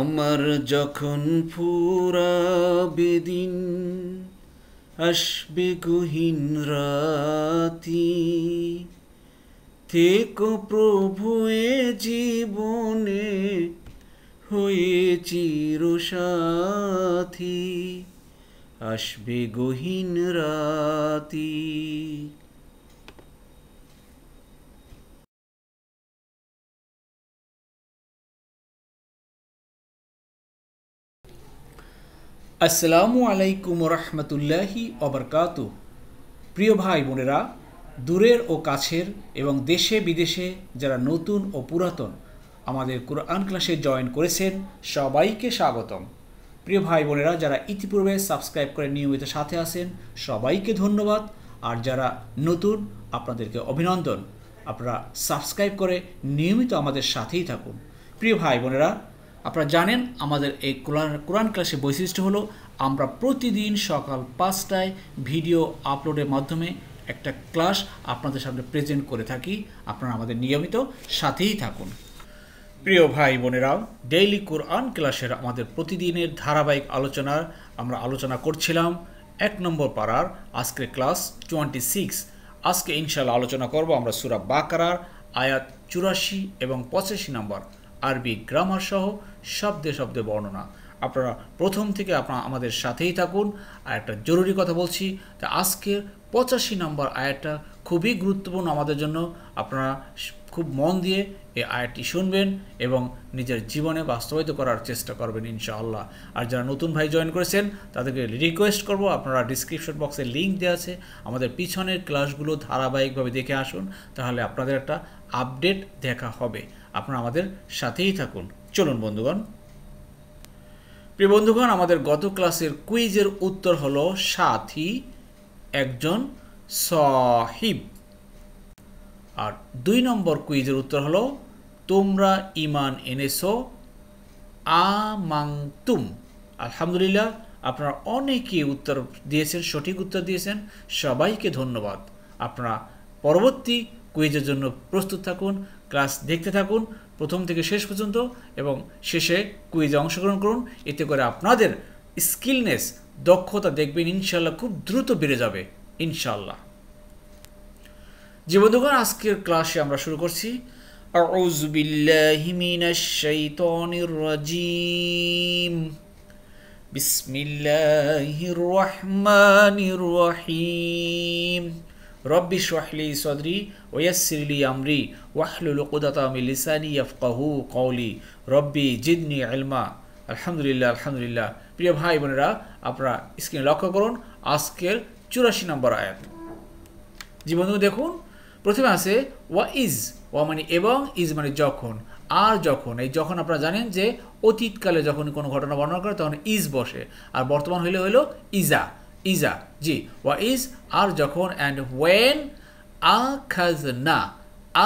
আমার যখন ফুরা বেদিন আসবে গহীন রাতি থেক প্রভু এ জীবনে হয়ে চিরসাথী আসবে গহীন রাতি আসসালামু আলাইকুম রহমতুল্লাহি অবরকাত প্রিয় ভাই বোনেরা দূরের ও কাছের এবং দেশে বিদেশে যারা নতুন ও পুরাতন আমাদের কোরআন ক্লাসে জয়েন করেছেন সবাইকে স্বাগতম প্রিয় ভাই বোনেরা যারা ইতিপূর্বে সাবস্ক্রাইব করে নিয়মিত সাথে আছেন সবাইকে ধন্যবাদ আর যারা নতুন আপনাদেরকে অভিনন্দন আপনারা সাবস্ক্রাইব করে নিয়মিত আমাদের সাথেই থাকুন প্রিয় ভাই বোনেরা আপনারা জানেন আমাদের এই কোরআন কোরআন ক্লাসের বৈশিষ্ট্য হলো আমরা প্রতিদিন সকাল পাঁচটায় ভিডিও আপলোডের মাধ্যমে একটা ক্লাস আপনাদের সামনে প্রেজেন্ট করে থাকি আপনারা আমাদের নিয়মিত সাথেই থাকুন প্রিয় ভাই বোনেরা ডেইলি কোরআন ক্লাসের আমাদের প্রতিদিনের ধারাবাহিক আলোচনার আমরা আলোচনা করছিলাম এক নম্বর পাড়ার আজকের ক্লাস টোয়েন্টি সিক্স আজকে ইনশাল্লাহ আলোচনা করব আমরা সুরা বাকারার আয়াত চুরাশি এবং পঁচাশি নম্বর আরবি গ্রামার সহ শব্দে শব্দে বর্ণনা আপনারা প্রথম থেকে আপনারা আমাদের সাথেই থাকুন আর একটা জরুরি কথা বলছি তা আজকের পঁচাশি নম্বর আয়াতটা খুবই গুরুত্বপূর্ণ আমাদের জন্য আপনারা খুব মন দিয়ে এই আয়াতটি শুনবেন এবং নিজের জীবনে বাস্তবায়িত করার চেষ্টা করবেন ইনশাআল্লাহ আর যারা নতুন ভাই জয়েন করেছেন তাদেরকে রিকোয়েস্ট করব আপনারা ডিসক্রিপশন বক্সে লিঙ্ক দেওয়া আছে আমাদের পিছনের ক্লাসগুলো ধারাবাহিকভাবে দেখে আসুন তাহলে আপনাদের একটা আপডেট দেখা হবে আপনারা আমাদের সাথেই থাকুন চলুন বন্ধুগণ প্রিয় বন্ধুগণ আমাদের গত ক্লাসের কুইজের উত্তর হলো সাথী একজন সহিব আর দুই নম্বর কুইজের উত্তর হলো তোমরা ইমান এনেছো আমাংতুম আলহামদুলিল্লাহ আপনারা অনেকে উত্তর দিয়েছেন সঠিক উত্তর দিয়েছেন সবাইকে ধন্যবাদ আপনারা পরবর্তী কুইজের জন্য প্রস্তুত থাকুন ক্লাস দেখতে থাকুন প্রথম থেকে শেষ পর্যন্ত এবং শেষে কুইজে অংশগ্রহণ করুন এতে করে আপনাদের স্কিলনেস দক্ষতা দেখবেন ইনশাল্লাহ খুব দ্রুত বেড়ে যাবে ইনশাল্লাহ জীবনদুগণ আজকের ক্লাসে আমরা শুরু করছি বিসমিল্লাহির রহমানির রহিম রব্বি শাহলি সদরি ওয়াসিরলি আমরি ওয়াহলুল কুদাতামি লিসানি ইয়াফকাহু কৌলি রব্বি জিদনি আলমা আলহামদুলিল্লাহ আলহামদুলিল্লাহ প্রিয় ভাই বোনেরা আপনারা স্ক্রিনে লক্ষ্য করুন আজকের চুরাশি নম্বর আয়াত জীবন দেখুন প্রথমে আছে ওয়া ইজ ওয়া মানে এবং ইজ মানে যখন আর যখন এই যখন আপনারা জানেন যে অতীতকালে যখন কোনো ঘটনা বর্ণনা করে তখন ইজ বসে আর বর্তমান হইলে হইল ইজা ইজা জি ওয়া ইজ আর যখন অ্যান্ড ওয়েন আ খাজনা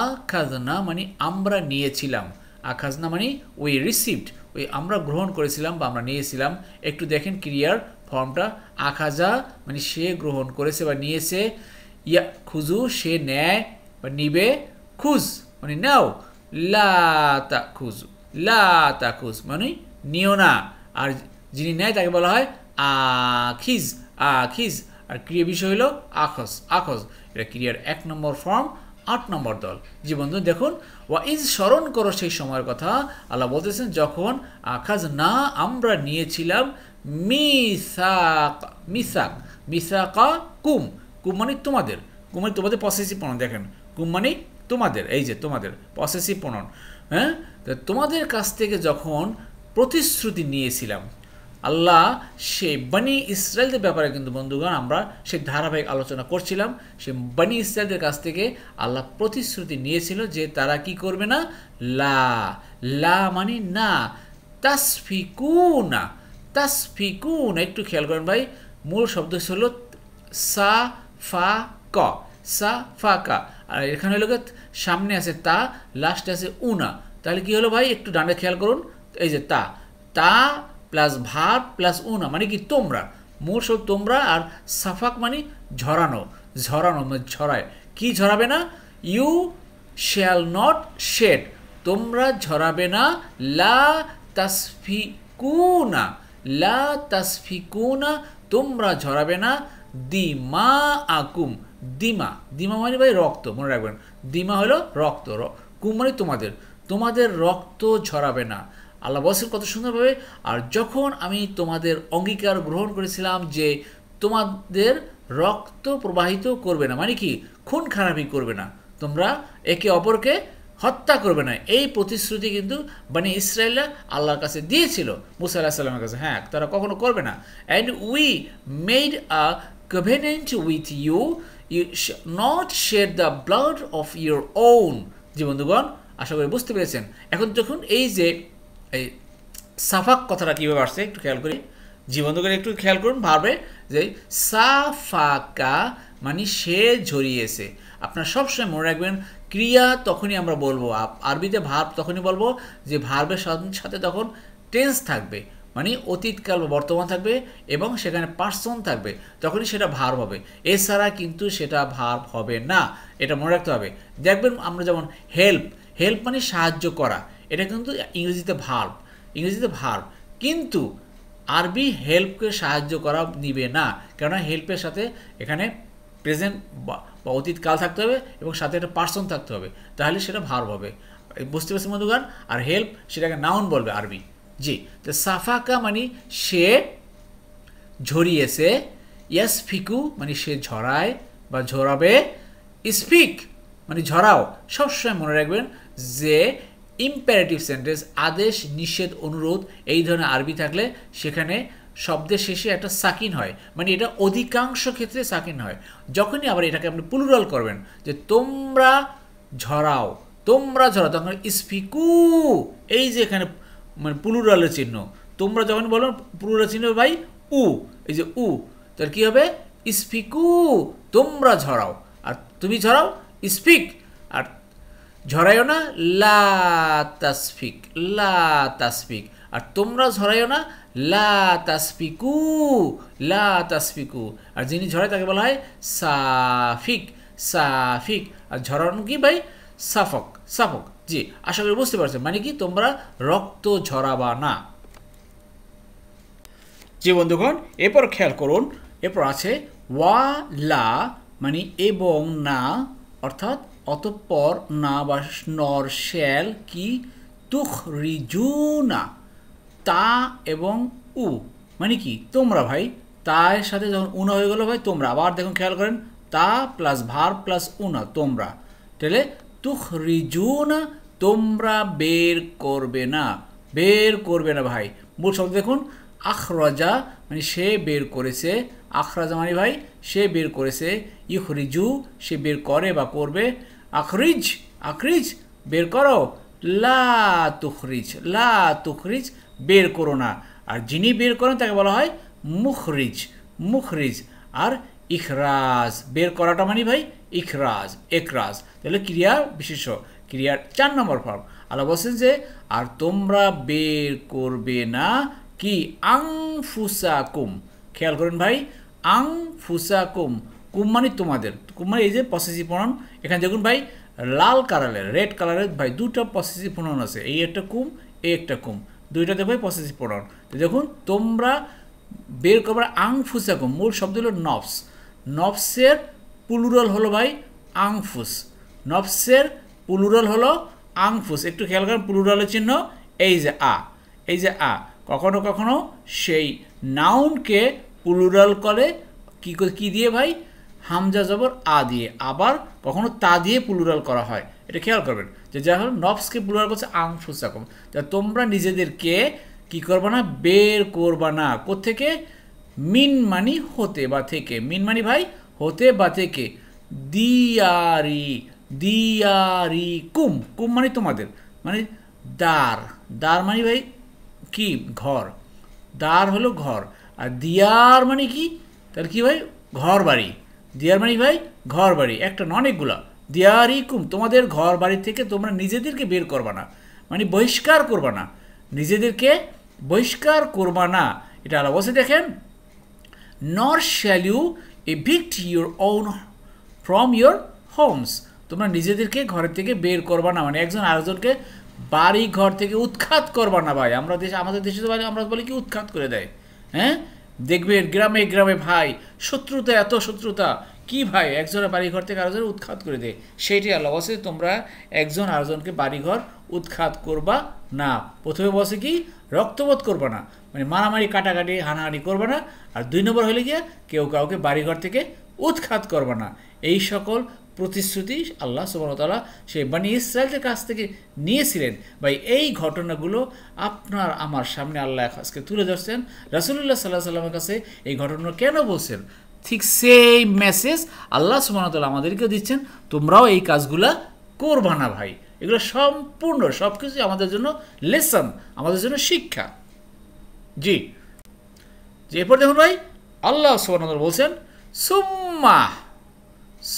আ খাজনা মানে আমরা নিয়েছিলাম আ খাজনা মানে উই রিসিভড ওই আমরা গ্রহণ করেছিলাম বা আমরা নিয়েছিলাম একটু দেখেন ক্রিয়ার ফর্মটা আখাজা মানে সে গ্রহণ করেছে বা নিয়েছে ইয়া খুজু সে নেয় বা নিবে খুজ মানে নাও লা তা খুজু খুজ মানে নিও না আর যিনি নেয় তাকে বলা হয় আখিজ আখিজ আর ক্রিয়া বিষয় হলো আখস আখস এটা ক্রিয়ার এক নম্বর ফর্ম আট নম্বর দল জি বন্ধু দেখুন ওয়া ইজ স্মরণ করো সেই সময়ের কথা আল্লাহ বলতেছেন যখন আখাজ না আমরা নিয়েছিলাম মিসাক মিসাক মিসাকা কুম কুম মানে তোমাদের কুম মানে তোমাদের পসেসি প্রণন দেখেন কুম মানে তোমাদের এই যে তোমাদের পসেসি প্রণন হ্যাঁ তোমাদের কাছ থেকে যখন প্রতিশ্রুতি নিয়েছিলাম আল্লাহ সে বানি ইসরায়েলদের ব্যাপারে কিন্তু বন্ধুগণ আমরা সে ধারাবাহিক আলোচনা করছিলাম সে বানি ইসরায়েলদের কাছ থেকে আল্লাহ প্রতিশ্রুতি নিয়েছিল যে তারা কি করবে না লা লা মানে না তাসফিকুনা তাসফিকুন একটু খেয়াল করেন ভাই মূল শব্দ হলো সা ফা ক সা ফা কা আর এখানে হলো সামনে আছে তা লাস্টে আছে উনা তাহলে কি হলো ভাই একটু ডানে খেয়াল করুন এই যে তা তা প্লাস ভার প্লাস উনা মানে কি তোমরা মোর তোমরা আর সাফাক মানে ঝরানো ঝরানো মানে ঝরায় কি ঝরাবে না ইউ শ্যাল নট শেড তোমরা ঝরাবে না লা তাসফিকুনা লা তাসফিকুনা তোমরা ঝরাবে না দিমা আকুম দিমা দিমা মানে ভাই রক্ত মনে রাখবেন দিমা হলো রক্ত কুম মানে তোমাদের তোমাদের রক্ত ঝরাবে না আল্লাহ বলছেন কত সুন্দরভাবে আর যখন আমি তোমাদের অঙ্গীকার গ্রহণ করেছিলাম যে তোমাদের রক্ত প্রবাহিত করবে না মানে কি খুন খারাপি করবে না তোমরা একে অপরকে হত্যা করবে না এই প্রতিশ্রুতি কিন্তু মানে ইসরায়েল আল্লাহর কাছে দিয়েছিল মুসা আল্লাহ সাল্লামের কাছে হ্যাঁ তারা কখনো করবে না and we made a covenant with you you not shed the blood of your own যে আশা করি বুঝতে পেরেছেন এখন যখন এই যে এই সাফাক কথাটা কীভাবে আসছে একটু খেয়াল করি জীবন্ত করে একটু খেয়াল করুন ভাবে যে সাফাকা মানে সে ঝরিয়েছে আপনার সবসময় মনে রাখবেন ক্রিয়া তখনই আমরা বলবো আরবিতে ভার্ব তখনই বলবো যে ভার্বের সাথে তখন টেন্স থাকবে মানে অতীতকাল বা বর্তমান থাকবে এবং সেখানে পার্সন থাকবে তখনই সেটা ভার্ব হবে এছাড়া কিন্তু সেটা ভার্ব হবে না এটা মনে রাখতে হবে দেখবেন আমরা যেমন হেল্প হেল্প মানে সাহায্য করা এটা কিন্তু ইংরেজিতে ভার্ব ইংরেজিতে ভার্ব কিন্তু আরবি হেল্পকে সাহায্য করা নিবে না কেননা হেল্পের সাথে এখানে প্রেজেন্ট বা অতীতকাল থাকতে হবে এবং সাথে একটা পার্সন থাকতে হবে তাহলে সেটা ভার্ব হবে বুঝতে পারছি মধুগান আর হেল্প সেটাকে নাউন বলবে আরবি জি তো সাফাকা মানে সে ঝরিয়েছে ইয়াস ফিকু মানে সে ঝরায় বা ঝরাবে স্পিক মানে ঝরাও সবসময় মনে রাখবেন যে ইম্পারেটিভ সেন্টেন্স আদেশ নিষেধ অনুরোধ এই ধরনের আরবি থাকলে সেখানে শব্দের শেষে একটা সাকিন হয় মানে এটা অধিকাংশ ক্ষেত্রে সাকিন হয় যখনই আবার এটাকে আপনি পুলুরাল করবেন যে তোমরা ঝরাও তোমরা ঝরাও তখন ইস্ফিকু এই যে এখানে মানে প্লুরালের চিহ্ন তোমরা যখন বলো প্লুরাল চিহ্ন ভাই উ এই যে উ তার কী হবে ইস্ফিকু তোমরা ঝরাও আর তুমি ঝরাও স্পিক ঝরাইও না লা তাসফিক লা তাসফিক আর তোমরা ঝরাইও না লা তাসফিকু লা তাসফিকু আর যিনি ঝরায় তাকে বলা হয় সাফিক সাফিক আর ঝরানো কি ভাই সাফক সাফক জি আশা করি বুঝতে পারছেন মানে কি তোমরা রক্ত ঝরাবা না জি বন্ধুগণ এরপর খেয়াল করুন এরপর আছে ওয়া লা মানে এবং না অর্থাৎ অতঃপর না বা নর শ্যাল কি তুখ রিজুনা তা এবং উ মানে কি তোমরা ভাই তার সাথে যখন উনা হয়ে গেলো ভাই তোমরা আবার দেখুন খেয়াল করেন তা প্লাস ভার প্লাস উনা তোমরা তাহলে তুখ রিজুনা তোমরা বের করবে না বের করবে না ভাই মূল শব্দ দেখুন আখরাজা মানে সে বের করেছে আখরাজা মানে ভাই সে বের করেছে ইহরিজু সে বের করে বা করবে আখরিজ আখরিজ বের করো লা তুখরিজ লা তুখরিজ বের করো না আর যিনি বের করেন তাকে বলা হয় মুখরিজ মুখরিজ আর ইখরাজ বের করাটা মানে ভাই ইখরাজ একরাজ তাহলে ক্রিয়া বিশেষ ক্রিয়ার চার নম্বর ফর্ম আল্লাহ বলছেন যে আর তোমরা বের করবে না কি আং ফুসাকুম খেয়াল করুন ভাই আং ফুসাকুম কুম্মানি তোমাদের কুম্মানি এই যে পসেসি প্রণাম এখানে দেখুন ভাই লাল কালারের রেড কালারের ভাই দুটো পসেসিভ প্রণাম আছে এই একটা কুম এই একটা কুম দুইটাতে ভাই পসেসি প্রণাম দেখুন তোমরা বের করবার কুম মূল শব্দ হলো নফস নফসের পুলুরাল হলো ভাই আংফুস নফসের পুলুরাল হলো আংফুস একটু খেয়াল করেন পুলুরলের চিহ্ন এই যে আ এই যে আ কখনো কখনো সেই নাউনকে পুলুরাল করে কী কী দিয়ে ভাই হামজা জবর আ দিয়ে আবার কখনো তা দিয়ে প্লুরাল করা হয় এটা খেয়াল করবেন যে যা হল নবসকে প্লুরাল করছে আংফুসাকুম যা তোমরা নিজেদেরকে কি করবা না বের করবা না কোথেকে মিন মানি হতে বা থেকে মিন মানি ভাই হতে বা থেকে দিয়ারি দিয়ারি কুম কুম মানে তোমাদের মানে দার দার মানে ভাই কি ঘর দার হলো ঘর আর দিয়ার মানে কি তাহলে কি ভাই ঘর বাড়ি দিয়ার মানে ভাই ঘর বাড়ি একটা অনেকগুলা দিয়ার ইকুম তোমাদের ঘর বাড়ি থেকে তোমরা নিজেদেরকে বের করবা না মানে বহিষ্কার করবা না নিজেদেরকে বহিষ্কার করবা না এটা আলাপ বসে দেখেন nor shall you evict your own from your homes তোমরা নিজেদেরকে ঘরের থেকে বের করবা না মানে একজন আরেকজনকে বাড়ি ঘর থেকে উৎখাত করবা না ভাই আমরা দেশ আমাদের দেশে আমরা বলি কি উৎখাত করে দেয় হ্যাঁ দেখবেন গ্রামে গ্রামে ভাই শত্রুতা এত শত্রুতা কি ভাই একজনের বাড়িঘর থেকে আরেকজনের উৎখাত করে দেয় সেইটি আল্লাহ বসে তোমরা একজন আরেকজনকে বাড়িঘর উৎখাত করবা না প্রথমে বসে কি রক্তবোধ করবে না মানে মারামারি কাটাকাটি হানাহানি করবে না আর দুই নম্বর হলে গিয়ে কেউ কাউকে বাড়িঘর থেকে উৎখাত করবে না এই সকল প্রতিশ্রুতি আল্লাহ সুবর্ণতালা সেই বানি ইসরায়েলদের কাছ থেকে নিয়েছিলেন ভাই এই ঘটনাগুলো আপনার আমার সামনে আল্লাহ আজকে তুলে ধরছেন রাসুল্লাহ সাল্লাহ সাল্লামের কাছে এই ঘটনা কেন বলছেন ঠিক সেই মেসেজ আল্লাহ সুবাহতাল আমাদেরকে দিচ্ছেন তোমরাও এই কাজগুলা করবা না ভাই এগুলো সম্পূর্ণ সব কিছুই আমাদের জন্য লেসন আমাদের জন্য শিক্ষা জি যে এরপর দেখুন ভাই আল্লাহ সুবাহ বলছেন সুম্মা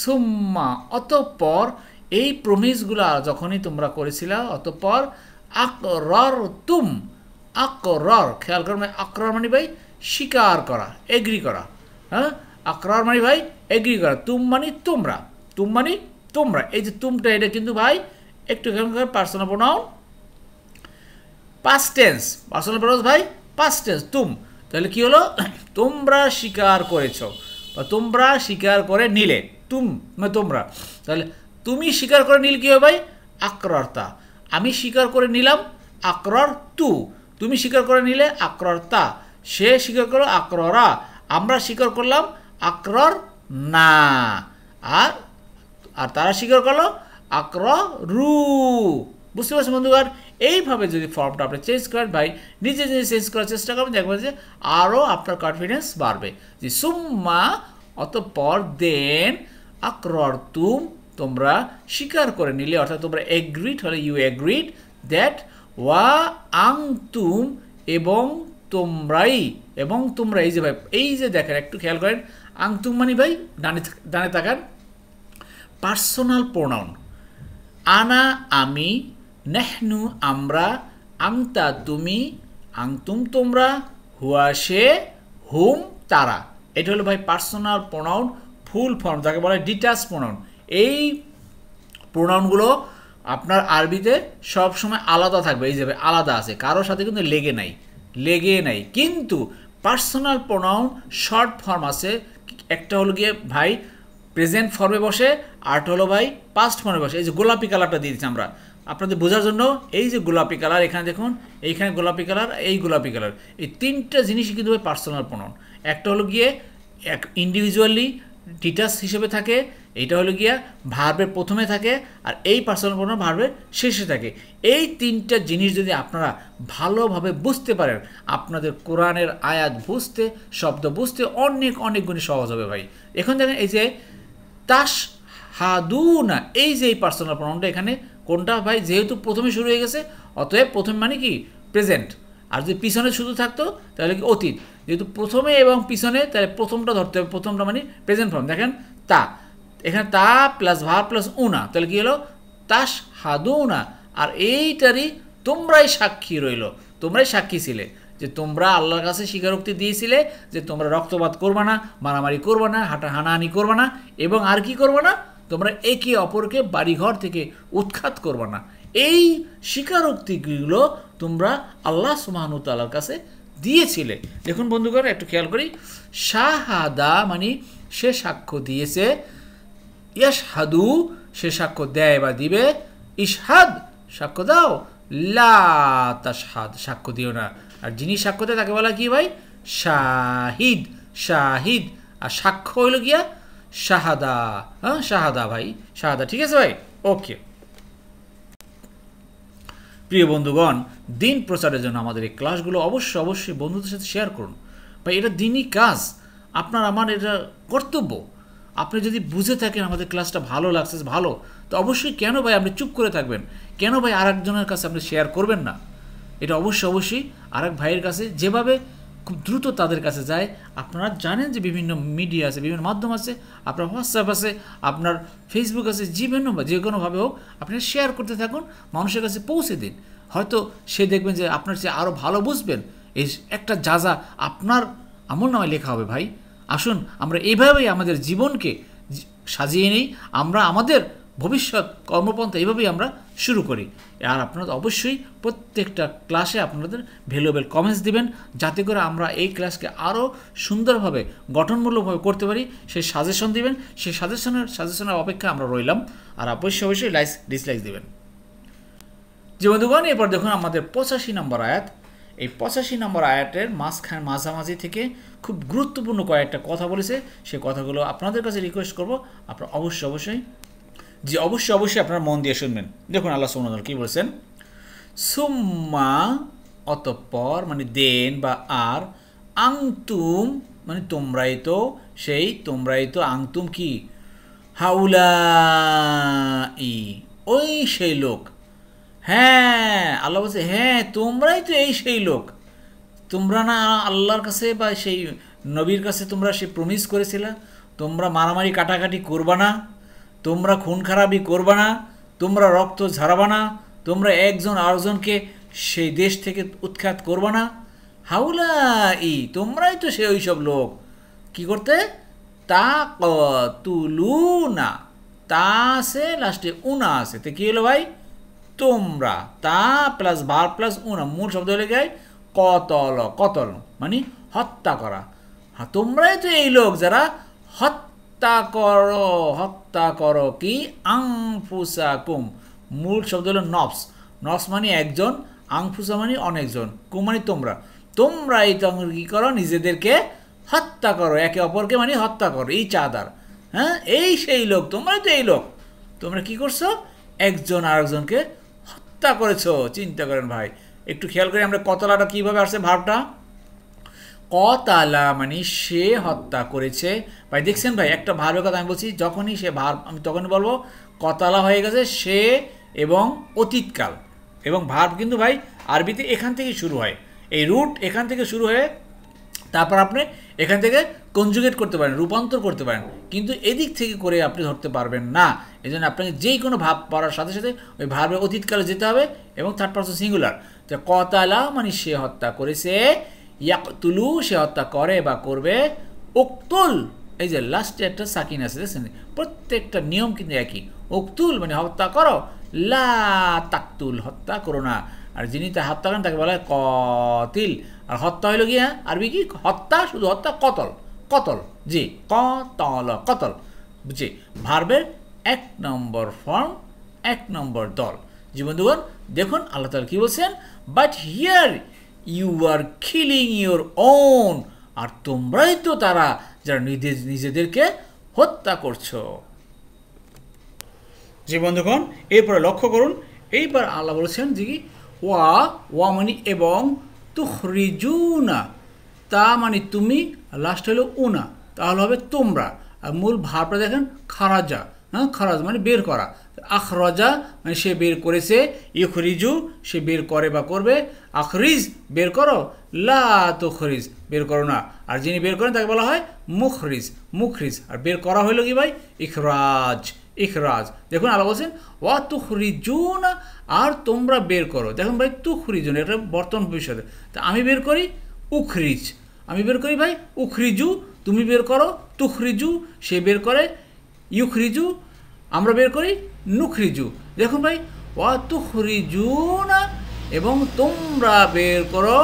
সুম্মা অতঃপর এই প্রমিসগুলা যখনই তোমরা করেছিলা অতঃপর আকরর তুম আকরর খেয়াল করবে আকরর মানে ভাই স্বীকার করা এগ্রি করা হ্যাঁ আকরার মানে ভাই এগ্রি করা তুম মানে তোমরা তুম মানে তোমরা এই যে তুমটা এটা কিন্তু ভাই একটু personal pronoun past tense personal pronoun ভাই পাস্ট টেন্স তুম তাহলে কি হলো তোমরা স্বীকার করেছো বা তোমরা স্বীকার করে নিলে তুম মানে তোমরা তাহলে তুমি স্বীকার করে নিল কি হবে ভাই আক্রর্তা আমি স্বীকার করে নিলাম আক্রর তু তুমি স্বীকার করে নিলে আক্রর্তা সে স্বীকার করলো আক্ররা আমরা স্বীকার করলাম আক্রর না আর আর তারা স্বীকার করলো আক্র রু বুঝতে পারছেন বন্ধুগণ এইভাবে যদি ফর্মটা আপনি চেঞ্জ করেন ভাই নিজে নিজে চেঞ্জ করার চেষ্টা করবেন দেখবেন যে আরও আপনার কনফিডেন্স বাড়বে যে সুম্মা অতঃপর দেন আকরর তুম তোমরা স্বীকার করে নিলে অর্থাৎ তোমরা এগ্রিড হলে ইউ এগ্রিড দ্যাট ওয়া আং তুম এবং তোমরাই এবং তোমরা এই যে ভাই এই যে দেখেন একটু খেয়াল করেন তুম মানে ভাই ডানে ডানে তাকান পার্সোনাল প্রোনাউন আনা আমি নেহনু আমরা আংতা তুমি আংতুম তোমরা হুয়া সে হুম তারা এটা হলো ভাই পার্সোনাল প্রোনাউন ফুল ফর্ম যাকে বলে ডিটাচ প্রোনাউন এই প্রোনাউনগুলো আপনার আরবিতে সবসময় আলাদা থাকবে এই যে আলাদা আছে কারোর সাথে কিন্তু লেগে নাই লেগে নাই কিন্তু পার্সোনাল প্রোনাউন শর্ট ফর্ম আছে একটা হলো গিয়ে ভাই প্রেজেন্ট ফর্মে বসে আর্ট হলো ভাই পাস্ট ফর্মে বসে এই যে গোলাপি কালারটা দিয়েছি আমরা আপনাদের বোঝার জন্য এই যে গোলাপি কালার এখানে দেখুন এইখানে গোলাপি কালার এই গোলাপি কালার এই তিনটা জিনিসই কিন্তু ভাই পার্সোনাল প্রোনাউন একটা হলো গিয়ে এক ইন্ডিভিজুয়ালি ডিটাস হিসেবে থাকে এইটা হলো গিয়া ভার্বের প্রথমে থাকে আর এই পার্সোনাল প্রোনাউন ভার্বের শেষে থাকে এই তিনটা জিনিস যদি আপনারা ভালোভাবে বুঝতে পারেন আপনাদের কোরআনের আয়াত বুঝতে শব্দ বুঝতে অনেক অনেক গুণে সহজ হবে ভাই এখন দেখেন এই যে তাস হাদু না এই যে এই পার্সোনাল প্রোনাউনটা এখানে কোনটা ভাই যেহেতু প্রথমে শুরু হয়ে গেছে অতএব প্রথম মানে কি প্রেজেন্ট আর যদি পিছনে শুধু থাকতো তাহলে কি অতীত যেহেতু প্রথমে এবং পিছনে তাহলে প্রথমটা ধরতে হবে প্রথমটা মানে প্রেজেন্ট ফর্ম দেখেন তা এখানে তা প্লাস ভার প্লাস উনা তাহলে কী হলো তাস হাদু উনা আর এইটারই তোমরাই সাক্ষী রইল তোমরাই সাক্ষী ছিলে যে তোমরা আল্লাহর কাছে স্বীকারোক্তি দিয়েছিলে যে তোমরা রক্তপাত করবে না মারামারি করবে না হাঁটা হানাহানি করবে না এবং আর কি করবে না তোমরা একে অপরকে বাড়িঘর থেকে উৎখাত করবে না এই স্বীকারোক্তিগুলো তোমরা আল্লাহ সুমাহানুতালার কাছে দিয়েছিলে দেখুন বন্ধুগণ একটু খেয়াল করি শাহাদা মানে সে সাক্ষ্য দিয়েছে ইয়াস হাদু সে সাক্ষ্য দেয় বা দিবে ইসহাদ সাক্ষ্য দাও লা সাক্ষ্য দিও না আর যিনি সাক্ষ্য দেয় তাকে বলা কি ভাই শাহিদ শাহিদ আর সাক্ষ্য হইল গিয়া শাহাদা হ্যাঁ শাহাদা ভাই শাহাদা ঠিক আছে ভাই ওকে প্রিয় বন্ধুগণ দিন প্রচারের জন্য আমাদের এই ক্লাসগুলো অবশ্যই অবশ্যই বন্ধুদের সাথে শেয়ার করুন বা এটা দিনই কাজ আপনার আমার এটা কর্তব্য আপনি যদি বুঝে থাকেন আমাদের ক্লাসটা ভালো লাগছে ভালো তো অবশ্যই কেন ভাই আপনি চুপ করে থাকবেন কেন ভাই আর একজনের কাছে আপনি শেয়ার করবেন না এটা অবশ্যই অবশ্যই আর এক ভাইয়ের কাছে যেভাবে খুব দ্রুত তাদের কাছে যায় আপনারা জানেন যে বিভিন্ন মিডিয়া আছে বিভিন্ন মাধ্যম আছে আপনার হোয়াটসঅ্যাপ আছে আপনার ফেসবুক আছে যে বিভিন্ন যে কোনোভাবে হোক আপনারা শেয়ার করতে থাকুন মানুষের কাছে পৌঁছে দিন হয়তো সে দেখবেন যে আপনার সে আরও ভালো বুঝবেন এই একটা যা যা আপনার আমল নামায় লেখা হবে ভাই আসুন আমরা এইভাবেই আমাদের জীবনকে সাজিয়ে নিই আমরা আমাদের ভবিষ্যৎ কর্মপন্থা এইভাবেই আমরা শুরু করি আর আপনারা অবশ্যই প্রত্যেকটা ক্লাসে আপনাদের ভ্যালুয়েবল কমেন্টস দিবেন যাতে করে আমরা এই ক্লাসকে আরও সুন্দরভাবে গঠনমূলকভাবে করতে পারি সেই সাজেশন দিবেন সেই সাজেশনের সাজেশনের অপেক্ষা আমরা রইলাম আর অবশ্যই অবশ্যই লাইক ডিসলাইক দিবেন যে বন্ধুগণ এবার দেখুন আমাদের পঁচাশি নম্বর আয়াত এই পঁচাশি নম্বর আয়াতের মাঝখান মাঝামাঝি থেকে খুব গুরুত্বপূর্ণ কয়েকটা কথা বলেছে সেই কথাগুলো আপনাদের কাছে রিকোয়েস্ট করব আপনারা অবশ্যই অবশ্যই যে অবশ্যই অবশ্যই আপনারা মন দিয়ে শুনবেন দেখুন আল্লাহ সুমনাল কী বলছেন সুম্মা অতঃপর মানে দেন বা আর আংতুম মানে তোমরাই তো সেই তোমরাই তো আংতুম কি হাউলা ই ওই সেই লোক হ্যাঁ আল্লাহ বলছে হ্যাঁ তোমরাই তো এই সেই লোক তোমরা না আল্লাহর কাছে বা সেই নবীর কাছে তোমরা সে প্রমিস করেছিলা তোমরা মারামারি কাটাকাটি করবা না তোমরা খুন খারাপি করবা না তোমরা রক্ত ঝাড়াবা না তোমরা একজন আরজনকে সেই দেশ থেকে উৎখাত করবা না হাউলা ই তোমরাই তো সে ওইসব লোক কি করতে তা তুলু না তা আছে লাস্টে উনা আছে তো কী হলো ভাই তোমরা তা প্লাস বার প্লাস উনা মূল শব্দ হলে গাই কতল কতল মানে হত্যা করা হ্যাঁ তোমরাই তো এই লোক যারা হত্যা হত্যা করো হত্যা করো কি আংফুসা কুম মূল শব্দ হলো নফস নফস মানে একজন আংফুসা মানে অনেকজন কুম মানে তোমরা তোমরা এই তখন কী করো নিজেদেরকে হত্যা করো একে অপরকে মানে হত্যা করো এই চাদার হ্যাঁ এই সেই লোক তোমরাই তো এই লোক তোমরা কি করছো একজন আরেকজনকে হত্যা করেছো চিন্তা করেন ভাই একটু খেয়াল করে আমরা কতলাটা কীভাবে আসছে ভাবটা কতালা মানে সে হত্যা করেছে ভাই দেখছেন ভাই একটা ভালো কথা আমি বলছি যখনই সে ভার আমি তখনই বলবো কতালা হয়ে গেছে সে এবং অতীতকাল এবং ভার্ব কিন্তু ভাই আরবিতে এখান থেকে শুরু হয় এই রুট এখান থেকে শুরু হয়ে তারপর আপনি এখান থেকে কনজুগেট করতে পারেন রূপান্তর করতে পারেন কিন্তু এদিক থেকে করে আপনি ধরতে পারবেন না এই জন্য আপনাকে যেই কোনো ভাব পড়ার সাথে সাথে ওই ভাবে অতীতকালে যেতে হবে এবং থার্ড পার্সন সিঙ্গুলার তো কতালা মানে সে হত্যা করেছে ইয়াকতুলু সে হত্যা করে বা করবে উক্তুল এই যে লাস্টে একটা সাকিন আছে দেখছেন প্রত্যেকটা নিয়ম কিন্তু একই উক্তুল মানে হত্যা করো লা তাকতুল হত্যা করো না আর যিনি তা হত্যা করেন তাকে বলা হয় কতিল আর হত্যা হইল গিয়া হ্যাঁ? আরবি কি হত্যা শুধু হত্যা কতল কতল জি কতল কতল বুঝি ভার্বের এক নম্বর ফর্ম এক নম্বর দল জীবন দেখুন আল্লাহ তালা কী বলছেন but here you are killing your own আর তোমরাই তো তারা যারা নিজের নিজেদেরকে হত্যা করছো যে বন্ধুগণ এরপরে লক্ষ্য করুন এইবার আল্লাহ বলেছেন যে ওয়া ওয়া মানে এবং না তা মানে তুমি লাস্ট হলো উনা তাহলে হবে তোমরা আর মূল ভাবটা দেখেন খারাজা হ্যাঁ খারাজ মানে বের করা আখরজা মানে সে বের করেছে ইখরিজু সে বের করে বা করবে আখরিজ বের করো লা বের করো না আর যিনি বের করেন তাকে বলা হয় মুখরিজ মুখরিজ আর বের করা হইলো কি ভাই ইখরাজ ইখরাজ দেখুন আলো বলছেন ওয়া না আর তোমরা বের করো দেখুন ভাই না এটা বর্তমান ভবিষ্যতে তা আমি বের করি উখরিজ আমি বের করি ভাই উখরিজু তুমি বের করো তুখরিজু সে বের করে ইউখরিজু আমরা বের করি নুখরিজু দেখুন ভাই ওয়াতুখরিজু না এবং তোমরা বের করো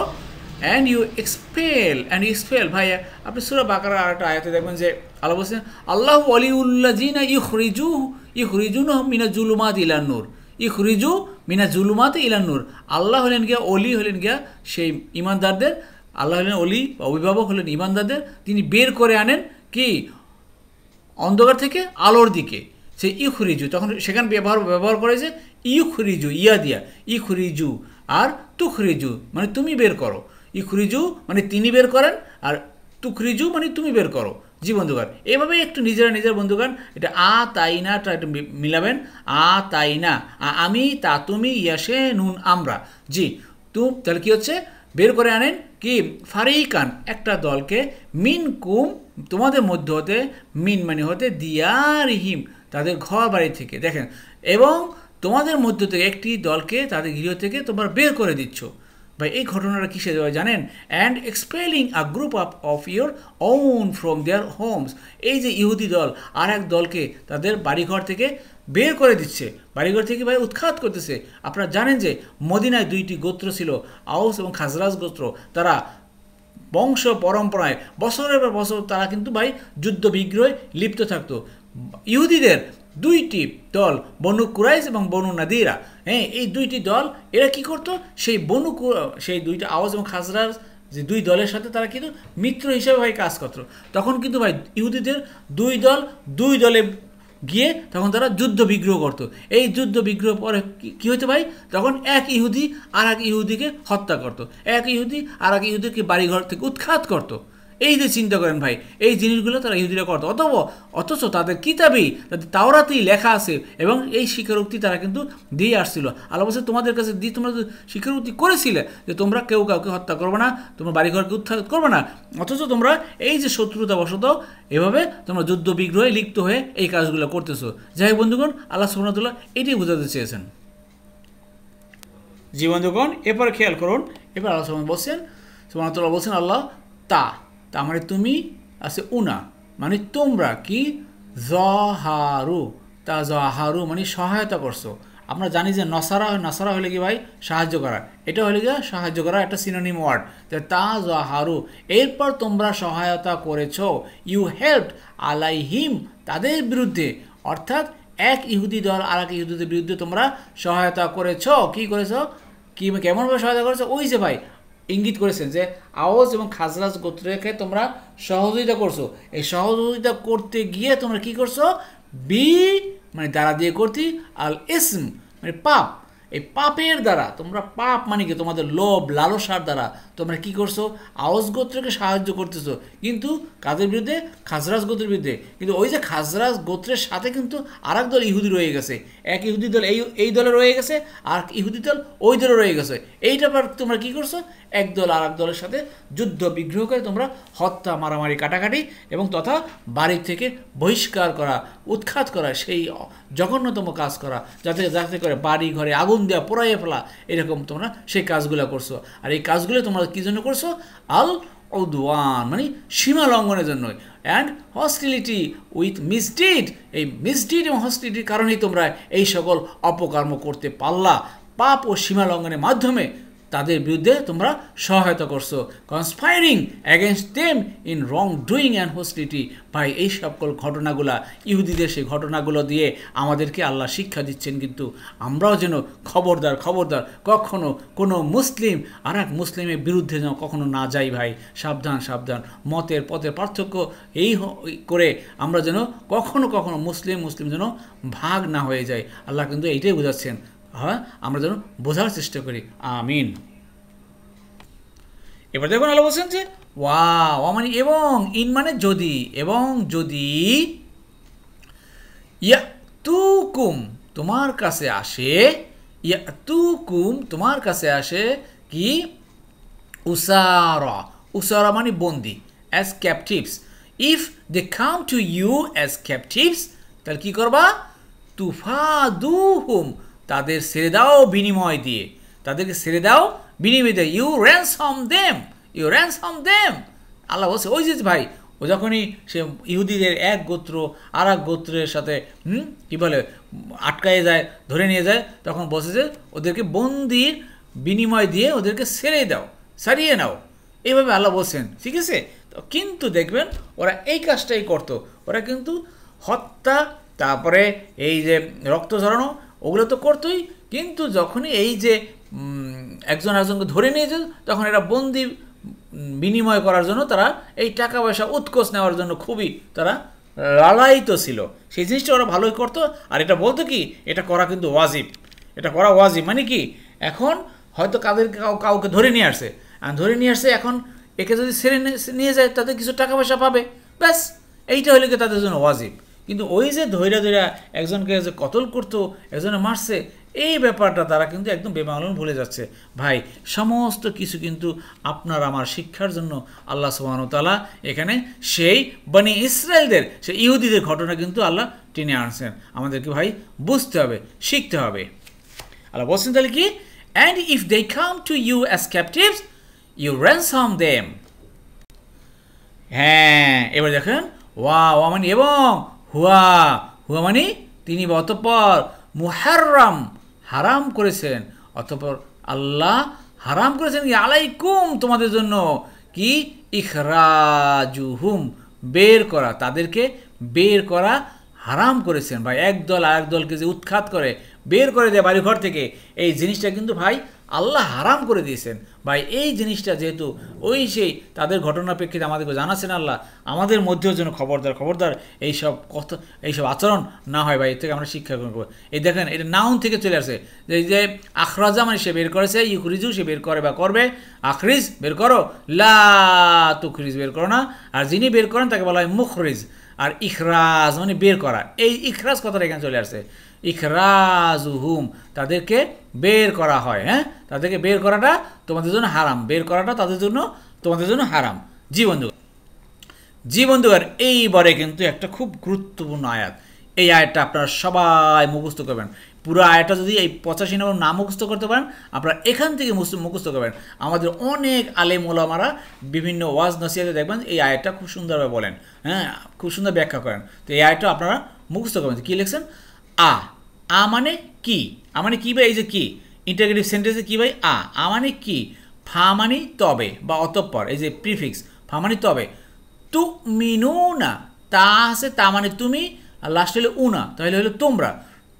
and you expel and expel ভাই আপনি সুরা বাঁকার একটা আয়তে দেখবেন যে আল্লাহ বলছেন আল্লাহ অলিউল্লাজিনা ইহরিজু ইহরিজু না মিনা জুলুমাত ই ইহরিজু মিনা জুলুমাত ইলানুর আল্লাহ হলেন গিয়া অলি হলেন গিয়া সেই ইমানদারদের আল্লাহ হলেন অলি বা অভিভাবক হলেন ইমানদারদের তিনি বের করে আনেন কি অন্ধকার থেকে আলোর দিকে সে ই খুরিজু তখন সেখানে ব্যবহার ব্যবহার করেছে ই খুরিজু ইয়া দিয়া ই খুরিজু আর তুখরিজু মানে তুমি বের করো ই খুরিজু মানে তিনি বের করেন আর তুখরিজু মানে তুমি বের করো জি বন্ধুগান এভাবে একটু নিজেরা নিজের বন্ধুগান এটা আ তাইনাটা একটু মিলাবেন আ তাইনা আমি তা তুমি ইয়াসে নুন আমরা জি তু তাহলে কী হচ্ছে বের করে আনেন কি ফারিকান একটা দলকে মিন কুম তোমাদের মধ্য হতে মিন মানে হতে দিয়ারিহিম তাদের ঘর বাড়ি থেকে দেখেন এবং তোমাদের মধ্য থেকে একটি দলকে তাদের গৃহ থেকে তোমরা বের করে দিচ্ছ ভাই এই ঘটনাটা কিসে দেওয়া জানেন and expelling a group up of your own from their homes এই যে ইহুদি দল আর এক দলকে তাদের বাড়িঘর থেকে বের করে দিচ্ছে বাড়িঘর থেকে ভাই উৎখাত করতেছে আপনারা জানেন যে মদিনায় দুইটি গোত্র ছিল আউস এবং খাজরাজ গোত্র তারা বংশ পরম্পরায় বছরের পর বছর তারা কিন্তু ভাই যুদ্ধ বিগ্রহে লিপ্ত থাকতো ইহুদিদের দুইটি দল বনু কুরাইজ এবং বনু নাদিরা হ্যাঁ এই দুইটি দল এরা কি করতো সেই বনু সেই দুইটা আওয়াজ এবং খাজরার যে দুই দলের সাথে তারা কিন্তু মিত্র হিসেবে ভাই কাজ করতো তখন কিন্তু ভাই ইহুদিদের দুই দল দুই দলে গিয়ে তখন তারা যুদ্ধ বিগ্রহ করতো এই যুদ্ধ বিগ্রহ পরে কী হতো ভাই তখন এক ইহুদি আর এক ইহুদিকে হত্যা করতো এক ইহুদি আর এক ইহুদিকে বাড়িঘর থেকে উৎখাত করতো এই যে চিন্তা করেন ভাই এই জিনিসগুলো তারা ইহুদিরা করতো অথব অথচ তাদের কিতাবেই তাদের তাওরাতেই লেখা আছে এবং এই স্বীকারোক্তি তারা কিন্তু দিয়ে আসছিল আল্লাহ বলছে তোমাদের কাছে দিয়ে তোমরা স্বীকারোক্তি করেছিলে যে তোমরা কেউ কাউকে হত্যা করবে না তোমরা বাড়িঘরকে উত্থাত করবে না অথচ তোমরা এই যে শত্রুতাবশত এভাবে তোমরা যুদ্ধ বিগ্রহে লিপ্ত হয়ে এই কাজগুলো করতেছো যাই বন্ধুগণ আল্লাহ সুবর্ণতুল্লাহ এটাই বোঝাতে চেয়েছেন জীবন যখন এরপরে খেয়াল করুন এবার আল্লাহ বলছেন সুবর্ণতুল্লাহ বলছেন আল্লাহ তা তার মানে তুমি আছে উনা মানে তোমরা কি জহারু তা জহারু মানে সহায়তা করছো আমরা জানি যে নসারা নসারা হলে কি ভাই সাহায্য করা এটা হলে কি সাহায্য করা একটা সিনোনিম ওয়ার্ড যে তা জহারু এরপর তোমরা সহায়তা করেছ ইউ হেল্প আলাইহিম তাদের বিরুদ্ধে অর্থাৎ এক ইহুদি দল আর এক ইহুদিদের বিরুদ্ধে তোমরা সহায়তা করেছ কি করেছ কি কেমনভাবে সহায়তা করেছো ওই যে ভাই ইঙ্গিত করেছেন যে আওয়াজ এবং খাজরাজ গোত্রকে তোমরা সহযোগিতা করছো এই সহযোগিতা করতে গিয়ে তোমরা কি করছো বি মানে দ্বারা দিয়ে করতি আল ইসম মানে পাপ এই পাপের দ্বারা তোমরা পাপ মানে কি তোমাদের লোভ লালসার দ্বারা তোমরা কি করছো আওয়াজ গোত্রকে সাহায্য করতেছো কিন্তু কাদের বিরুদ্ধে খাজরাজ গোত্রের বিরুদ্ধে কিন্তু ওই যে খাজরাজ গোত্রের সাথে কিন্তু আর দল ইহুদি রয়ে গেছে এক ইহুদি দল এই এই দলে রয়ে গেছে আর ইহুদি দল ওই দলে রয়ে গেছে এইটা তোমরা কি করছো একদল আর দলের সাথে যুদ্ধ বিগ্রহ করে তোমরা হত্যা মারামারি কাটাকাটি এবং তথা বাড়ি থেকে বহিষ্কার করা উৎখাত করা সেই জঘন্যতম কাজ করা যাতে যাতে করে বাড়ি ঘরে আগুন দেওয়া পোড়াইয়ে ফেলা এরকম তোমরা সেই কাজগুলো করছো আর এই কাজগুলো তোমরা কী জন্য করছো আল ওদওয়ান মানে সীমা লঙ্ঘনের জন্যই অ্যান্ড হস্টিলিটি উইথ মিসডিড এই মিসডিড এবং হস্টিলিটির কারণেই তোমরা এই সকল অপকর্ম করতে পারলা পাপ ও সীমা লঙ্ঘনের মাধ্যমে তাদের বিরুদ্ধে তোমরা সহায়তা করছো conspiring against them in wrong doing and hostility ভাই এই সকল ঘটনাগুলা ইহুদিদের সেই ঘটনাগুলো দিয়ে আমাদেরকে আল্লাহ শিক্ষা দিচ্ছেন কিন্তু আমরাও যেন খবরদার খবরদার কখনো কোনো মুসলিম আর এক মুসলিমের বিরুদ্ধে যেন কখনো না যাই ভাই সাবধান সাবধান মতের পথের পার্থক্য এই করে আমরা যেন কখনো কখনো মুসলিম মুসলিম যেন ভাগ না হয়ে যায় আল্লাহ কিন্তু এইটাই বোঝাচ্ছেন হ্যাঁ আমরা যেন বোঝার চেষ্টা করি আমিন এবার দেখুন আলো বলছেন যে ওয়া মানে এবং ইন মানে যদি এবং যদি ইয়াতুকুম তোমার কাছে আসে ইয়াতুকুম তোমার কাছে আসে কি উসারা উসারা মানে বন্দি as captives if they come to you as captives তাহলে কী করবা তুফাদুহুম তাদের ছেড়ে দাও বিনিময় দিয়ে তাদেরকে ছেড়ে দাও বিনিময় দিয়ে you whom them you whom them আল্লাহ বলছে ওই যে ভাই ও যখনই সে ইহুদিদের এক গোত্র আর এক গোত্রের সাথে হুম কী বলে আটকায় যায় ধরে নিয়ে যায় তখন বসে যে ওদেরকে বন্দির বিনিময় দিয়ে ওদেরকে ছেড়ে দাও সারিয়ে নাও এইভাবে আল্লাহ বলছেন ঠিক আছে তো কিন্তু দেখবেন ওরা এই কাজটাই করতো ওরা কিন্তু হত্যা তারপরে এই যে রক্ত ঝরানো ওগুলো তো করতোই কিন্তু যখনই এই যে একজন একজনকে ধরে নিয়ে যেত তখন এরা বন্দি বিনিময় করার জন্য তারা এই টাকা পয়সা উৎকোষ নেওয়ার জন্য খুবই তারা লালায়িত ছিল সেই জিনিসটা ওরা ভালোই করতো আর এটা বলতো কি এটা করা কিন্তু ওয়াজিব এটা করা ওয়াজিব মানে কি এখন হয়তো কাদের কাউকে ধরে নিয়ে আসছে আর ধরে নিয়ে আসছে এখন একে যদি ছেড়ে নিয়ে যায় তাদের কিছু টাকা পয়সা পাবে ব্যাস এইটা হলে কি তাদের জন্য ওয়াজিব কিন্তু ওই যে ধৈরা ধৈরা একজনকে যে কতল করতো একজনে মারছে এই ব্যাপারটা তারা কিন্তু একদম বেমালন ভুলে যাচ্ছে ভাই সমস্ত কিছু কিন্তু আপনার আমার শিক্ষার জন্য আল্লাহ সোহানতালা এখানে সেই মানে ইসরায়েলদের সেই ইহুদিদের ঘটনা কিন্তু আল্লাহ টেনে আনছেন আমাদেরকে ভাই বুঝতে হবে শিখতে হবে আল্লাহ বলছেন তাহলে কি and if they come to you as captive you ransom them হ্যাঁ এবার দেখেন ওয়া ওয়া মানে এবং হুয়া হুয়া মানে তিনি অতপর মুহারম হারাম করেছেন অতপর আল্লাহ হারাম করেছেন কি আলাইকুম তোমাদের জন্য কি ইখরাজুহুম বের করা তাদেরকে বের করা হারাম করেছেন ভাই একদল আর একদলকে যে উৎখাত করে বের করে দেয় বাড়িঘর থেকে এই জিনিসটা কিন্তু ভাই আল্লাহ হারাম করে দিয়েছেন ভাই এই জিনিসটা যেহেতু ওই সেই তাদের ঘটনা প্রেক্ষিতে আমাদেরকে জানাচ্ছেন আল্লাহ আমাদের মধ্যেও যেন খবরদার খবরদার এইসব কথা এইসব আচরণ না হয় ভাই এর থেকে আমরা শিক্ষা গ্রহণ করবো এই দেখেন এটা নাউন থেকে চলে আসে যে যে আখরাজা মানে সে বের করেছে ইউখরিজু সে বের করে বা করবে আখরিজ বের করো লা তুখরিজ বের করো না আর যিনি বের করেন তাকে বলা হয় মুখরিজ আর ইখরাজ মানে বের করা এই ইখরাজ কথাটা এখানে চলে আসছে ইখরাজ হুম তাদেরকে বের করা হয় হ্যাঁ তাদেরকে বের করাটা তোমাদের জন্য হারাম বের করাটা তাদের জন্য তোমাদের জন্য হারাম জীবন্ধু বন্ধুগণ এইবারে কিন্তু একটা খুব গুরুত্বপূর্ণ আয়াত এই আয়টা আপনারা সবাই মুখস্থ করবেন পুরো আয়টা যদি এই পঁচাশি নম্বর না মুখস্থ করতে পারেন আপনারা এখান থেকে মুখস্থ করবেন আমাদের অনেক আলেম ওলামারা বিভিন্ন ওয়াজ নসিয়াতে দেখবেন এই আয়টা খুব সুন্দরভাবে বলেন হ্যাঁ খুব সুন্দর ব্যাখ্যা করেন তো এই আয়টা আপনারা মুখস্থ করবেন কী লিখছেন আ আ মানে কি আ মানে কি ভাই এই যে কি ইন্টারগ্রেটিভ সেন্টেন্সে কি ভাই আ আ মানে কি ফা মানে তবে বা অতঃপর এই যে প্রিফিক্স ফা মানে তবে তু মিনু না তা আছে তা মানে তুমি আর লাস্ট হলো উনা তাহলে হলো তোমরা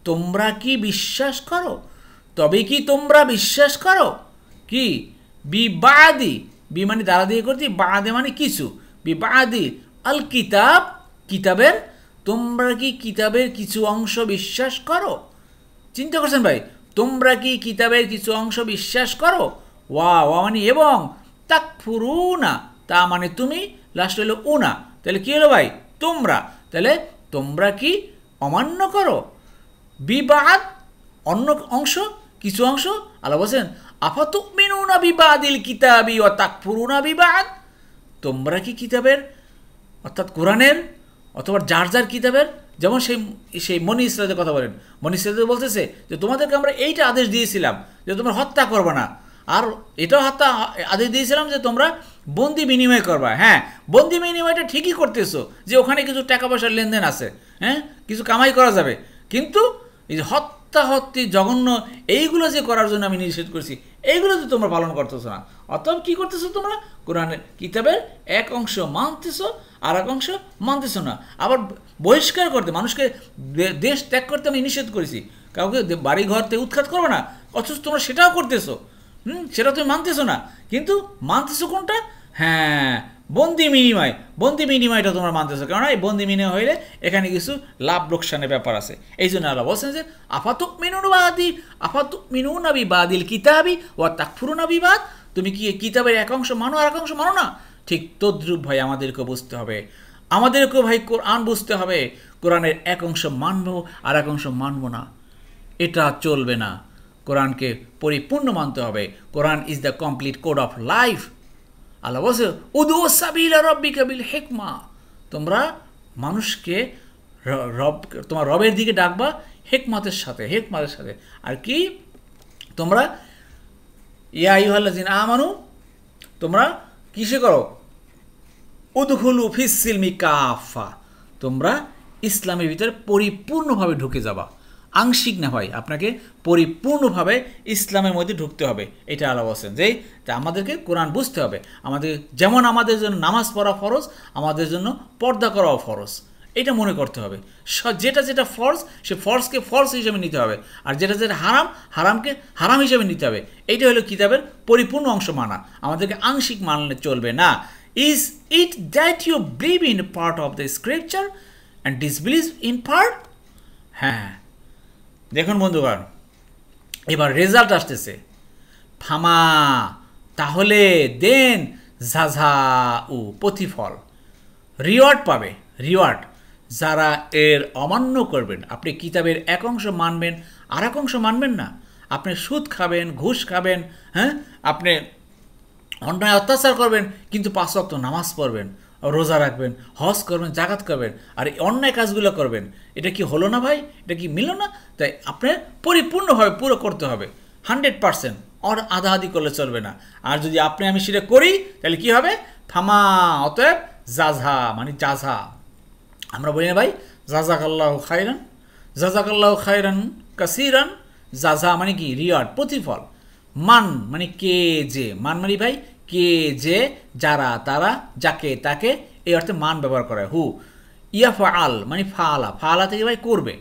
তোমরা কি বিশ্বাস করো তবে কি তোমরা বিশ্বাস করো কি বিবাদি বি মানে দাঁড়া দিয়ে করছি বাদে মানে কিছু বিবাদি আল কিতাব কিতাবের তোমরা কি কিতাবের কিছু অংশ বিশ্বাস করো চিন্তা করছেন ভাই তোমরা কি কিতাবের কিছু অংশ বিশ্বাস করো ওয়া ওয়া মানে এবং তাক ফুরু না তা মানে তুমি লাস্ট হলো উ না তাহলে কী হলো ভাই তোমরা তাহলে তোমরা কি অমান্য করো বিবাদ অন্য অংশ কিছু অংশ আল্লাহ বলছেন আফাত মেনু না বিবাদিল কিতাবি অ তাক ফুরু না বিবাদ তোমরা কি কিতাবের অর্থাৎ কোরআনের অথবা যার যার কিতাবের যেমন সেই সেই মনি ইসলাদের কথা বলেন মনি ইসলাদের বলতেছে যে তোমাদেরকে আমরা এইটা আদেশ দিয়েছিলাম যে তোমরা হত্যা করবে না আর এটাও হত্যা আদেশ দিয়েছিলাম যে তোমরা বন্দি বিনিময় করবা হ্যাঁ বন্দি বিনিময়টা ঠিকই করতেছো যে ওখানে কিছু টাকা পয়সার লেনদেন আছে হ্যাঁ কিছু কামাই করা যাবে কিন্তু এই যে হত্যা হত্যি জঘন্য এইগুলো যে করার জন্য আমি নিষেধ করছি এইগুলো তো তোমরা পালন করতেছো না অতএব কী করতেছো তোমরা কোরআনের কিতাবের এক অংশ মানতেছো আর এক অংশ মানতেছো না আবার বহিষ্কার করতে মানুষকে দেশ ত্যাগ করতে আমি নিষেধ করেছি কাউকে বাড়ি ঘরতে উৎখাত করবে না অথচ তোমরা সেটাও করতেছো হুম সেটা তুমি মানতেছো না কিন্তু মানতেছো কোনটা হ্যাঁ বন্দি বিনিময় বন্দি বিনিময়টা তোমরা মানতেছো কেননা এই বন্দি বিনিময় হইলে এখানে কিছু লাভ লোকসানের ব্যাপার আছে এই জন্য আল্লাহ বলছেন যে আফাতুক মিনুনবাদি আফাতুক আবি বাদিল কিতাবি ও তাকফুরুনাবি বাদ তুমি কি কিতাবের এক অংশ মানো আর এক অংশ মানো না ঠিক তদ্রুপ ভাই আমাদেরকে বুঝতে হবে আমাদেরকেও ভাই কোরআন বুঝতে হবে কোরআনের এক অংশ মানব আর এক অংশ মানব না এটা চলবে না কোরআনকে পরিপূর্ণ মানতে হবে Quran is the complete code of life আল্লাহ বলছে উদু সাবিলা রব্বি কাবিল হেকমা তোমরা মানুষকে রব তোমার রবের দিকে ডাকবা হেকমাতের সাথে হেকমাতের সাথে আর কি তোমরা ইয়া আল্লাহ জিন আমানু তোমরা কিসে করো উফিস ফিসিলমি কাফা তোমরা ইসলামের ভিতরে পরিপূর্ণভাবে ঢুকে যাবা আংশিক না হয় আপনাকে পরিপূর্ণভাবে ইসলামের মধ্যে ঢুকতে হবে এটা আলাপ আছেন যে আমাদেরকে কোরআন বুঝতে হবে আমাদের যেমন আমাদের জন্য নামাজ পড়া ফরজ আমাদের জন্য পর্দা করাও ফরজ এটা মনে করতে হবে যেটা যেটা ফর্স সে ফর্সকে ফর্স হিসেবে নিতে হবে আর যেটা যেটা হারাম হারামকে হারাম হিসেবে নিতে হবে এইটা হলো কিতাবের পরিপূর্ণ অংশ মানা আমাদেরকে আংশিক মানলে চলবে না is it that you believe in part of the scripture and disbelieve in part হ্যাঁ, হ্যাঁ। দেখুন বন্ধুগণ এবার রেজাল্ট আসতেছে ফামা তাহলে দেন ঝাঝা ও প্রতিফল রিওয়ার্ড পাবে রিওয়ার্ড যারা এর অমান্য করবেন আপনি কিতাবের এক অংশ মানবেন আর এক অংশ মানবেন না আপনি সুদ খাবেন ঘুষ খাবেন হ্যাঁ আপনি অন্যায় অত্যাচার করবেন কিন্তু পাঁচ অক্ত নামাজ পড়বেন রোজা রাখবেন হজ করবেন জাগাত করবেন আর অন্যায় কাজগুলো করবেন এটা কি হলো না ভাই এটা কি মিলল না তাই আপনার পরিপূর্ণভাবে পুরো করতে হবে হান্ড্রেড পারসেন্ট আর আধি করলে চলবে না আর যদি আপনি আমি সেটা করি তাহলে কি হবে থামা অতএব জাজহা মানে জাজহা আমরা বলি না ভাই জাজাকাল্লাহ খাইরান জাজাকাল্লাহ খাইরান কাসিরান জাজহা মানে কি রিওয়ার্ড প্রতিফল মান মানে কে যে মান মানে ভাই কে যে যারা তারা যাকে তাকে এই অর্থে মান ব্যবহার করে হু ইয়া আল মানে ফালা ফালা থেকে ভাই করবে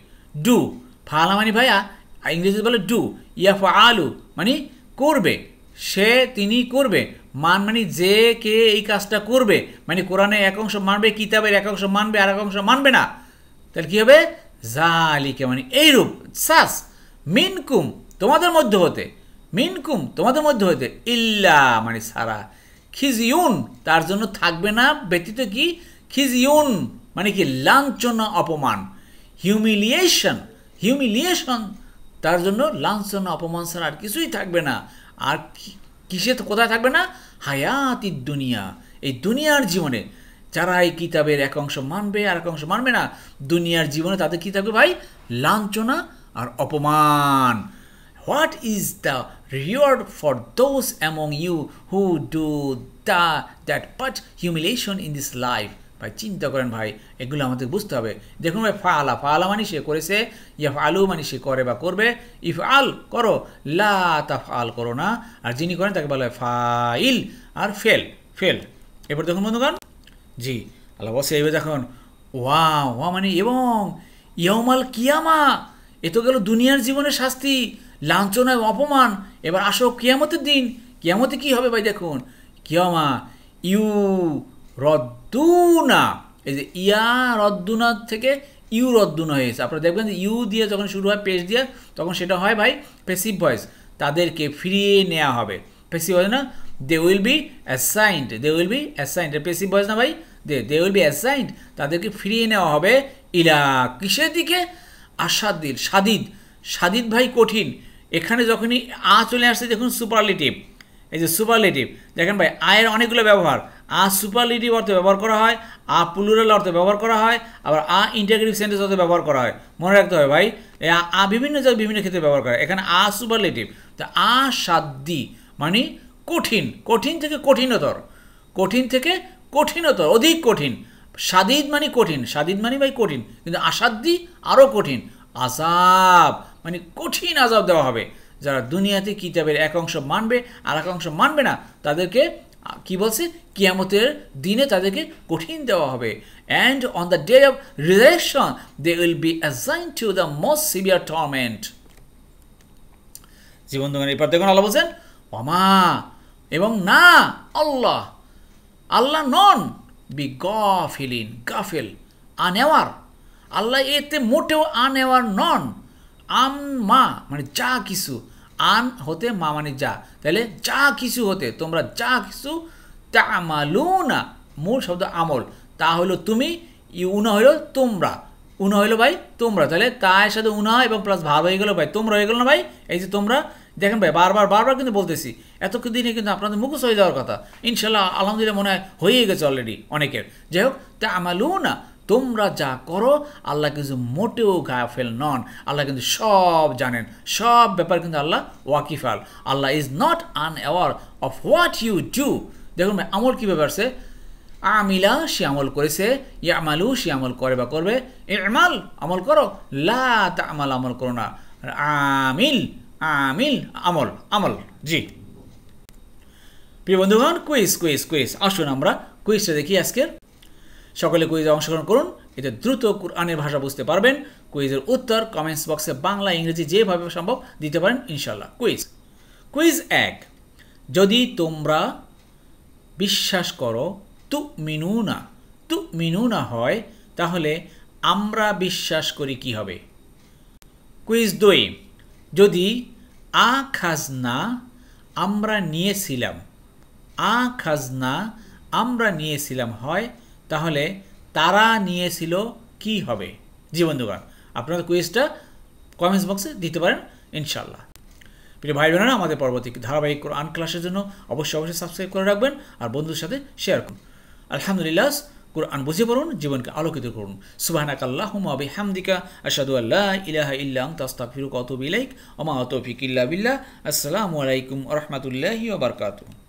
ডু ফালা মানে ভাইয়া ইংরেজিতে বলে ডু ইয়া আলু মানে করবে সে তিনি করবে মান মানে যে কে এই কাজটা করবে মানে কোরআনে এক অংশ মানবে কিতাবের এক অংশ মানবে আর এক অংশ মানবে না তাহলে কী হবে জালিকে মানে এইরূপ সাস মিনকুম তোমাদের মধ্যে হতে মিনকুম তোমাদের মধ্যে হইতে ইল্লা মানে সারা খিজিউন তার জন্য থাকবে না ব্যতীত কি খিজিউন মানে কি লাঞ্ছনা অপমান হিউমিলিয়েশন হিউমিলিয়েশন তার জন্য লাঞ্ছনা অপমান ছাড়া আর কিছুই থাকবে না আর কিসে কোথায় থাকবে না হায়াতি দুনিয়া এই দুনিয়ার জীবনে যারা এই কিতাবের এক অংশ মানবে আর এক অংশ মানবে না দুনিয়ার জীবনে তাদের কী থাকবে ভাই লাঞ্ছনা আর অপমান what is the reward for those among you who do the that much humiliation in this life ভাই চিন্তা করেন ভাই এগুলো আমাদের বুঝতে হবে দেখুন ভাই ফালা ফালা মানে সে করেছে ইয়া আলু মানে সে করে বা করবে ইফ আল করো লা তাফ আল করো না আর যিনি করেন তাকে বলা হয় ফাইল আর ফেল ফেল এবার দেখুন বন্ধুগণ জি আল্লাহ বসে এবার দেখুন ওয়া ওয়া মানে এবং ইয়মাল কিয়ামা এ তো গেল দুনিয়ার জীবনের শাস্তি লাঞ্ছনা অপমান এবার আসো কেয়ামতের দিন কেয়ামতে কি হবে ভাই দেখুন কিয়মা ইউ রদ্দুনা এই যে ইয়া রদ্দুনা থেকে ইউ রদ্দুনা হয়েছে আপনারা দেখবেন যে ইউ দিয়ে যখন শুরু হয় পেশ দিয়ে তখন সেটা হয় ভাই পেসিভ ভয়েস তাদেরকে ফিরিয়ে নেওয়া হবে পেসিভ ভয়েস না they will be assigned they will be assigned passive voice না ভাই they they will be assigned তাদেরকে ফিরিয়ে নেওয়া হবে ইলা কিসের দিকে আসাদির সাদিদ সাদিদ ভাই কঠিন এখানে যখনই আ চলে আসছে দেখুন সুপারলেটিভ এই যে সুপারলেটিভ দেখেন ভাই আয়ের অনেকগুলো ব্যবহার আ সুপারলেটিভ অর্থে ব্যবহার করা হয় আ প্লুরাল অর্থে ব্যবহার করা হয় আবার আ ইন্টাগ্রেটিভ সেন্টেন্স অর্থে ব্যবহার করা হয় মনে রাখতে হবে ভাই আ বিভিন্ন জায়গায় বিভিন্ন ক্ষেত্রে ব্যবহার করা হয় এখানে আ সুপারলেটিভ তো আ সাদ্দি মানে কঠিন কঠিন থেকে কঠিনতর কঠিন থেকে কঠিনতর অধিক কঠিন সাদিদ মানে কঠিন সাদিদ মানে ভাই কঠিন কিন্তু আসাদ্দি আরও কঠিন আসাব মানে কঠিন আজাব দেওয়া হবে যারা দুনিয়াতে কিতাবের এক অংশ মানবে আর এক অংশ মানবে না তাদেরকে কি বলছে কিয়ামতের দিনে তাদেরকে কঠিন দেওয়া হবে and on the day of resurrection they will be assign to the most severe torment জীবন দোকান এরপর দেখুন আল্লাহ বলছেন অমা এবং না আল্লাহ আল্লাহ নন বি গাফিলিন গাফেল আনেওয়ার আল্লাহ এতে মোটেও আনেওয়ার নন মানে আম মা মানে যা কিছু আন হতে মা মানে যা তাহলে যা কিছু হতে তোমরা যা কিছু তা আমালু না মূল শব্দ আমল তা হলো তুমি ইউনা হইল তোমরা উনা হইলো ভাই তোমরা তাহলে তায়ের সাথে উনা এবং প্লাস ভাব হয়ে গেলো ভাই তোমরা হয়ে গেলো না ভাই এই যে তোমরা দেখেন ভাই বারবার বারবার কিন্তু বলতেছি এত দিনে কিন্তু আপনাদের মুখস্থ হয়ে যাওয়ার কথা ইনশাল্লাহ আলহামদুলিল্লাহ মনে হয় হয়ে গেছে অলরেডি অনেকের যাই হোক তা আমালু না তোমরা যা করো আল্লাহ কিন্তু মোটেও গাফেল নন আল্লাহ কিন্তু সব জানেন সব ব্যাপার কিন্তু আল্লাহ ওয়াকিফাল Allah is not unaware of what you do দেখুন আমল কী ব্যাপার সে আমিলা সে আমল করেছে ইয়ামালু সে আমল করে বা করবে এমাল আমল করো লা তা আমাল আমল করো না আমিল আমিল আমল আমল জি প্রিয় বন্ধুগণ কুইজ কুইজ কুইজ আসুন আমরা কুইজটা দেখি আজকের সকলে কুইজে অংশগ্রহণ করুন এতে দ্রুত কোরআনের ভাষা বুঝতে পারবেন কুইজের উত্তর কমেন্টস বক্সে বাংলা ইংরেজি যেভাবে সম্ভব দিতে পারেন ইনশাল্লাহ কুইজ কুইজ এক যদি তোমরা বিশ্বাস করো তু মিনু না তু মিনু না হয় তাহলে আমরা বিশ্বাস করি কি হবে কুইজ দুই যদি আ খাজনা আমরা নিয়েছিলাম আ খাজনা আমরা নিয়েছিলাম হয় তাহলে তারা নিয়েছিল কি হবে জি বন্ধুগণ আপনার কুইজটা কমেন্টস বক্সে দিতে পারেন ইনশাল্লাহ প্রিয় ভাই বোনেরা আমাদের পরবর্তী ধারাবাহিক আন ক্লাসের জন্য অবশ্যই অবশ্যই সাবস্ক্রাইব করে রাখবেন আর বন্ধুদের সাথে শেয়ার করুন আলহামদুলিল্লাহ কোরআন বুঝে পড়ুন জীবনকে আলোকিত করুন সুবাহানাক আল্লাহ আবি হামদিকা আসাদু আল্লাহ ইলাহ ইল্লাম তাস্তা ফিরুক অতবিলাইক অমা অতফিক ইল্লা বিল্লাহ আসসালামু আলাইকুম রহমতুল্লাহি ওবরকাতু